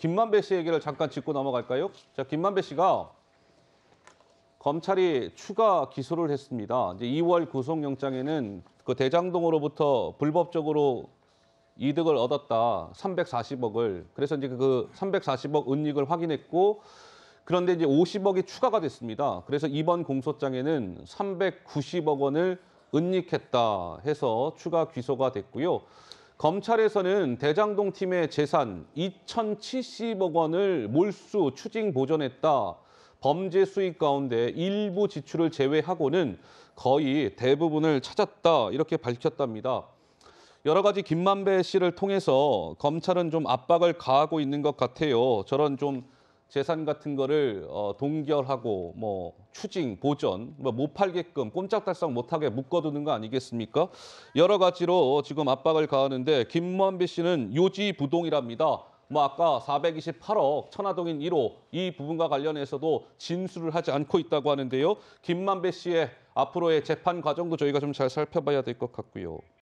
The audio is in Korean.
김만배 씨 얘기를 잠깐 짚고 넘어갈까요? 자, 김만배 씨가 검찰이 추가 기소를 했습니다. 이제 2월 구속영장에는 그 대장동으로부터 불법적으로 이득을 얻었다. 340억을. 그래서 이제 그 340억 은닉을 확인했고 그런데 이제 50억이 추가가 됐습니다. 그래서 이번 공소장에는 390억 원을 은닉했다 해서 추가 기소가 됐고요. 검찰에서는 대장동 팀의 재산 2,070억 원을 몰수, 추징, 보전했다 범죄 수익 가운데 일부 지출을 제외하고는 거의 대부분을 찾았다. 이렇게 밝혔답니다. 여러 가지 김만배 씨를 통해서 검찰은 좀 압박을 가하고 있는 것 같아요. 저런 좀 재산 같은 거를 어, 동결하고 뭐 추징, 보전, 뭐 못 팔게끔 꼼짝달싹 못하게 묶어두는 거 아니겠습니까? 여러 가지로 지금 압박을 가하는데 김만배 씨는 요지부동이랍니다. 뭐 아까 428억 천화동인 1호 이 부분과 관련해서도 진술을 하지 않고 있다고 하는데요. 김만배 씨의 앞으로의 재판 과정도 저희가 좀 잘 살펴봐야 될 것 같고요.